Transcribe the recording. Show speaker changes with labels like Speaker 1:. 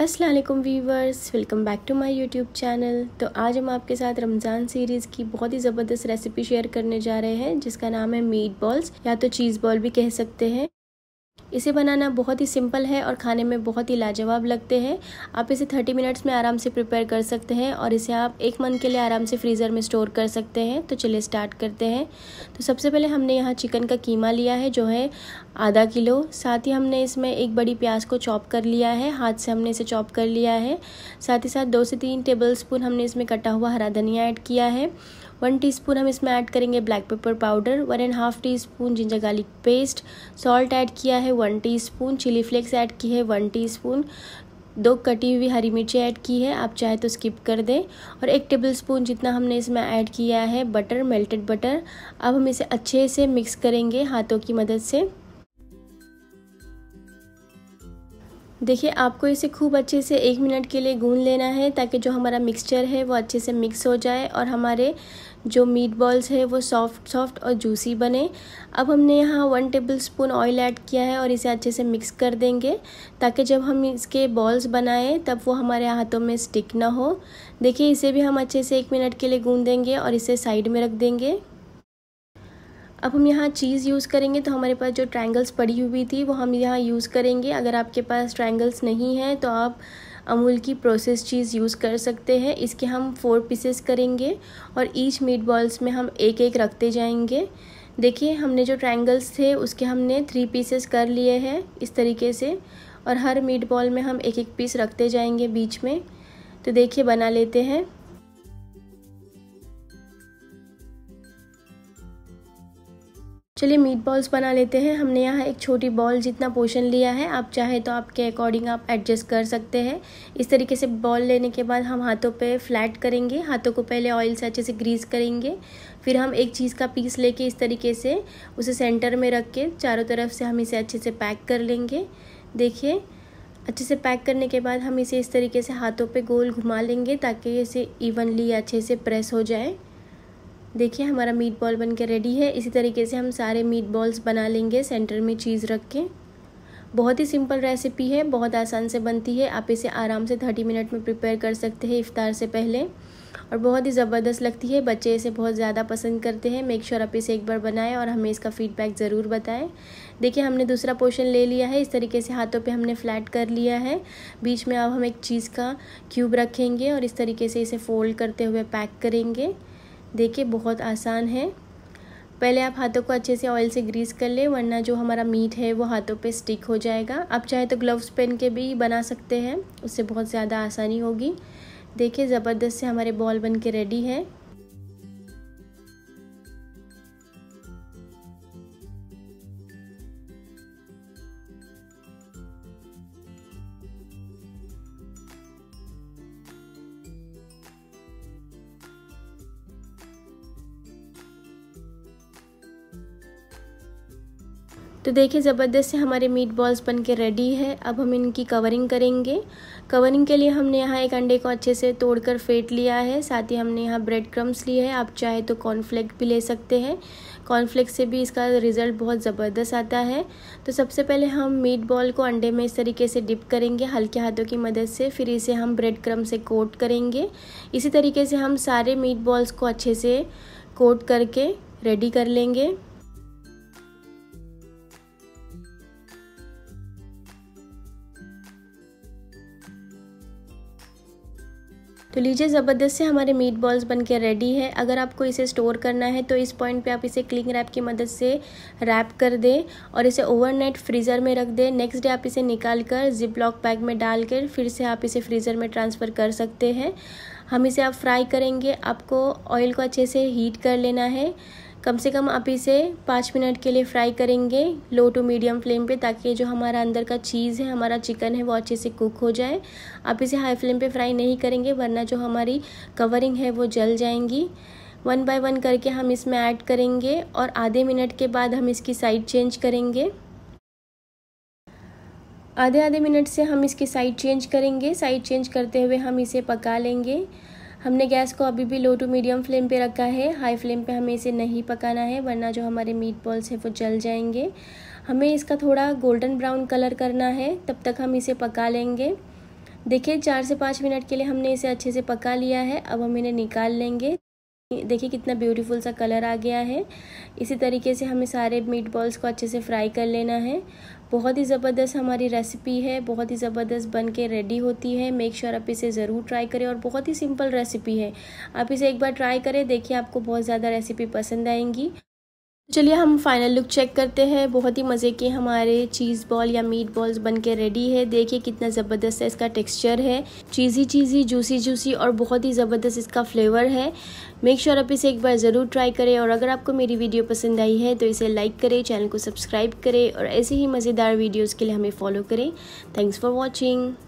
Speaker 1: Aslam viewers welcome back to my YouTube channel तो आज हम आपके साथ रमज़ान सीरीज़ की बहुत ही ज़बरदस्त रेसिपी शेयर करने जा रहे हैं जिसका नाम है मीट बॉल्स या तो चीज़ बॉल भी कह सकते हैं इसे बनाना बहुत ही सिंपल है और खाने में बहुत ही लाजवाब लगते हैं आप इसे 30 मिनट्स में आराम से प्रिपेयर कर सकते हैं और इसे आप एक मंथ के लिए आराम से फ्रीज़र में स्टोर कर सकते हैं तो चलिए स्टार्ट करते हैं तो सबसे पहले हमने यहाँ चिकन का कीमा लिया है जो है आधा किलो साथ ही हमने इसमें एक बड़ी प्याज को चॉप कर लिया है हाथ से हमने इसे चॉप कर लिया है साथ ही साथ दो से तीन टेबल स्पून हमने इसमें कटा हुआ हरा धनिया ऐड किया है वन टीस्पून हम इसमें ऐड करेंगे black pepper powder one and half teaspoon ginger garlic paste salt add किया है one teaspoon chilli flakes add की है वन टी स्पून दो कटी हुई हरी मिर्ची ऐड की है आप चाहे तो स्किप कर दें और एक टेबल स्पून जितना हमने इसमें ऐड किया है बटर मेल्टेड बटर अब हम इसे अच्छे से मिक्स करेंगे हाथों की मदद से देखिए आपको इसे खूब अच्छे से एक मिनट के लिए गूंद लेना है ताकि जो हमारा मिक्सचर है वो अच्छे से मिक्स हो जाए और हमारे जो मीट बॉल्स है वो सॉफ्ट सॉफ्ट और जूसी बने अब हमने यहाँ one tablespoon oil add किया है और इसे अच्छे से मिक्स कर देंगे ताकि जब हम इसके बॉल्स बनाएं तब वो हमारे हाथों में स्टिक ना हो देखिए इसे भी हम अच्छे से एक मिनट के लिए गूंद देंगे और इसे साइड में रख देंगे अब हम यहाँ चीज़ यूज़ करेंगे तो हमारे पास जो ट्रायंगल्स पड़ी हुई थी वो हम यहाँ यूज़ करेंगे अगर आपके पास ट्रायंगल्स नहीं हैं तो आप अमूल की प्रोसेस चीज़ यूज़ कर सकते हैं इसके हम फोर पीसेस करेंगे और ईच मीट बॉल्स में हम एक एक रखते जाएंगे देखिए हमने जो ट्रायंगल्स थे उसके हमने थ्री पीसेस कर लिए हैं इस तरीके से और हर मीट बॉल में हम एक एक पीस रखते जाएंगे बीच में तो देखिए बना लेते हैं चलिए मीट बॉल्स बना लेते हैं हमने यहाँ एक छोटी बॉल जितना पोषण लिया है आप चाहे तो आपके अकॉर्डिंग आप एडजस्ट कर सकते हैं इस तरीके से बॉल लेने के बाद हम हाथों पे फ्लैट करेंगे हाथों को पहले ऑयल से अच्छे से ग्रीस करेंगे फिर हम एक चीज़ का पीस लेके इस तरीके से उसे सेंटर में रख के चारों तरफ से हम इसे अच्छे से पैक कर लेंगे देखिए अच्छे से पैक करने के बाद हम इसे इस तरीके से हाथों पर गोल घुमा लेंगे ताकि इसे इवनली अच्छे से प्रेस हो जाए देखिए हमारा मीट बॉल बन के रेडी है इसी तरीके से हम सारे मीट बॉल्स बना लेंगे सेंटर में चीज़ रख के बहुत ही सिंपल रेसिपी है बहुत आसान से बनती है आप इसे आराम से थर्टी मिनट में प्रिपेयर कर सकते हैं इफ़ार से पहले और बहुत ही ज़बरदस्त लगती है बच्चे इसे बहुत ज़्यादा पसंद करते हैं मेक श्योर आप इसे एक बार बनाएं और हमें इसका फीडबैक ज़रूर बताएं देखिए हमने दूसरा पोर्शन ले लिया है इस तरीके से हाथों पे हमने फ्लैट कर लिया है बीच में अब हम एक चीज़ का क्यूब रखेंगे और इस तरीके से इसे फोल्ड करते हुए पैक करेंगे देखिए बहुत आसान है पहले आप हाथों को अच्छे से ऑयल से ग्रीस कर लें वरना जो हमारा मीट है वो हाथों पे स्टिक हो जाएगा आप चाहे तो ग्लव्स पहन के भी बना सकते हैं उससे बहुत ज़्यादा आसानी होगी देखिए ज़बरदस्त से हमारे बॉल बन के रेडी है तो देखिए ज़बरदस्त से हमारे मीट बॉल्स बन के रेडी है अब हम इनकी कवरिंग करेंगे कवरिंग के लिए हमने यहाँ एक अंडे को अच्छे से तोड़कर फेंट लिया है साथ ही हमने यहाँ ब्रेड क्रम्स लिए हैं आप चाहे तो कॉर्नफ्लेक्स भी ले सकते हैं कॉर्नफ्लेक्स से भी इसका रिज़ल्ट बहुत ज़बरदस्त आता है तो सबसे पहले हम मीट बॉल को अंडे में इस तरीके से डिप करेंगे हल्के हाथों की मदद से फिर इसे हम ब्रेड क्रम से कोट करेंगे इसी तरीके से हम सारे मीट बॉल्स को अच्छे से कोट करके रेडी कर लेंगे तो लीजिए ज़बरदस्त से हमारे मीट बॉल्स बन के रेडी है अगर आपको इसे स्टोर करना है तो इस पॉइंट पे आप इसे क्लिंग रैप की मदद से रैप कर दें और इसे ओवरनाइट फ्रीज़र में रख दें नेक्स्ट डे आप इसे निकाल कर जिप लॉक बैग में डाल कर फिर से आप इसे फ्रीज़र में ट्रांसफ़र कर सकते हैं हम इसे आप फ्राई करेंगे आपको ऑयल को अच्छे से हीट कर लेना है कम से कम आप इसे पाँच मिनट के लिए फ्राई करेंगे लो टू मीडियम फ्लेम पे ताकि जो हमारा अंदर का चीज़ है हमारा चिकन है वो अच्छे से कुक हो जाए आप इसे हाई फ्लेम पे फ्राई नहीं करेंगे वरना जो हमारी कवरिंग है वो जल जाएंगी वन बाय वन करके हम इसमें ऐड करेंगे और आधे मिनट के बाद हम इसकी साइड चेंज करेंगे आधे आधे मिनट से हम इसकी साइड चेंज करेंगे साइड चेंज करते हुए हम इसे पका लेंगे हमने गैस को अभी भी लो टू मीडियम फ्लेम पे रखा है हाई फ्लेम पे हमें इसे नहीं पकाना है वरना जो हमारे मीट बॉल्स हैं वो जल जाएंगे हमें इसका थोड़ा गोल्डन ब्राउन कलर करना है तब तक हम इसे पका लेंगे देखिए चार से पाँच मिनट के लिए हमने इसे अच्छे से पका लिया है अब हम इन्हें निकाल लेंगे देखिए कितना ब्यूटीफुल सा कलर आ गया है इसी तरीके से हमें सारे मीट बॉल्स को अच्छे से फ्राई कर लेना है बहुत ही ज़बरदस्त हमारी रेसिपी है बहुत ही ज़बरदस्त बन के रेडी होती है मेक श्योर sure आप इसे ज़रूर ट्राई करें और बहुत ही सिंपल रेसिपी है आप इसे एक बार ट्राई करें देखिए आपको बहुत ज़्यादा रेसिपी पसंद आएंगी तो चलिए हम फाइनल लुक चेक करते हैं बहुत ही मज़े के हमारे चीज़ बॉल या मीट बॉल्स बन के रेडी है देखिए कितना ज़बरदस्त है इसका टेक्सचर है चीज़ी चीज़ी जूसी जूसी और बहुत ही ज़बरदस्त इसका फ्लेवर है मेक श्योर sure आप इसे एक बार ज़रूर ट्राई करें और अगर आपको मेरी वीडियो पसंद आई है तो इसे लाइक करें चैनल को सब्सक्राइब करें और ऐसे ही मज़ेदार वीडियोज़ के लिए हमें फॉलो करें थैंक्स फॉर वॉचिंग